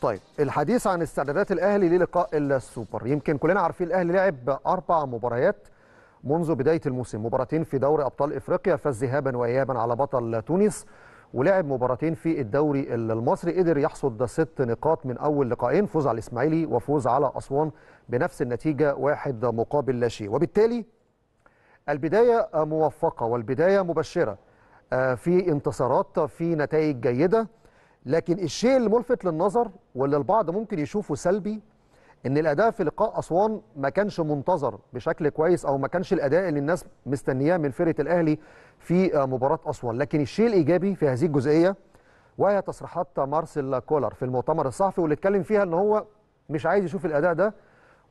طيب الحديث عن استعدادات الاهلي للقاء السوبر يمكن كلنا عارفين الاهلي لعب اربع مباريات منذ بدايه الموسم مباراتين في دوري ابطال افريقيا فاز ذهابا وايابا على بطل تونس ولعب مباراتين في الدوري المصري قدر يحصد ست نقاط من اول لقاءين فوز على الاسماعيلي وفوز على اسوان بنفس النتيجه واحد مقابل لا شيء وبالتالي البدايه موفقه والبدايه مبشره آه، في انتصارات في نتائج جيده لكن الشيء الملفت للنظر واللي البعض ممكن يشوفه سلبي ان الاداء في لقاء اسوان ما كانش منتظر بشكل كويس او ما كانش الاداء اللي الناس مستنياه من فرقه الاهلي في آه، مباراه اسوان لكن الشيء الايجابي في هذه الجزئيه وهي تصريحات مارسيل كولر في المؤتمر الصحفي واللي اتكلم فيها ان هو مش عايز يشوف الاداء ده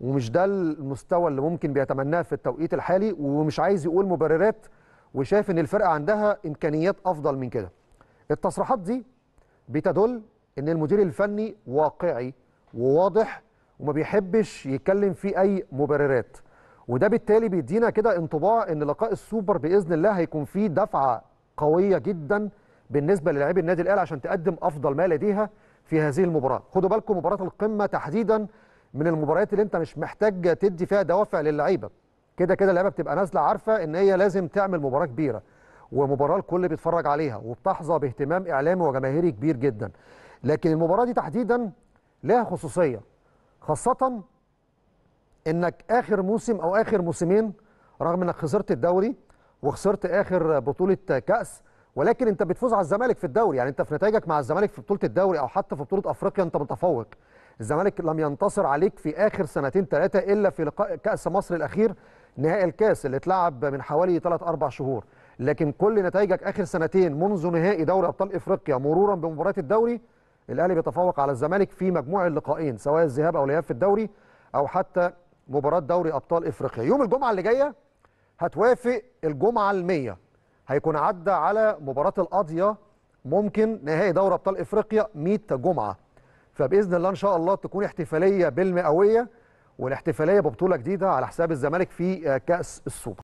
ومش ده المستوى اللي ممكن بيتمناه في التوقيت الحالي ومش عايز يقول مبررات وشايف ان الفرقه عندها امكانيات افضل من كده التصريحات دي بتدل ان المدير الفني واقعي وواضح وما بيحبش يتكلم فيه اي مبررات وده بالتالي بيدينا كده انطباع ان لقاء السوبر باذن الله هيكون فيه دفعه قويه جدا بالنسبه للاعبي النادي الاهلي عشان تقدم افضل ما لديها في هذه المباراه خدوا بالكم مباراه القمه تحديدا من المباريات اللي انت مش محتاج تدي فيها دوافع للعيبه كده كده اللعيبه بتبقى نازله عارفه ان هي لازم تعمل مباراه كبيره ومباراه الكل بيتفرج عليها وبتحظى باهتمام اعلامي وجماهيري كبير جدا لكن المباراه دي تحديدا لها خصوصيه خاصه انك اخر موسم او اخر موسمين رغم انك خسرت الدوري وخسرت اخر بطوله كاس ولكن انت بتفوز على الزمالك في الدوري يعني انت في نتائجك مع الزمالك في بطوله الدوري او حتى في بطوله افريقيا انت متفوق الزمالك لم ينتصر عليك في اخر سنتين ثلاثه الا في لقاء كاس مصر الاخير نهائي الكاس اللي اتلعب من حوالي 3 4 شهور لكن كل نتائجك اخر سنتين منذ نهائي دوري ابطال افريقيا مرورا بمباراه الدوري الاهلي بيتفوق على الزمالك في مجموع اللقاءين سواء الذهاب او الاياب في الدوري او حتى مباراه دوري ابطال افريقيا يوم الجمعه اللي جايه هتوافق الجمعه ال100 هيكون عدى على مباراه القاضيه ممكن نهائي دوري ابطال افريقيا 100 جمعه فباذن الله ان شاء الله تكون احتفاليه بالمئويه والاحتفاليه ببطوله جديده على حساب الزمالك في آه، كاس السوبر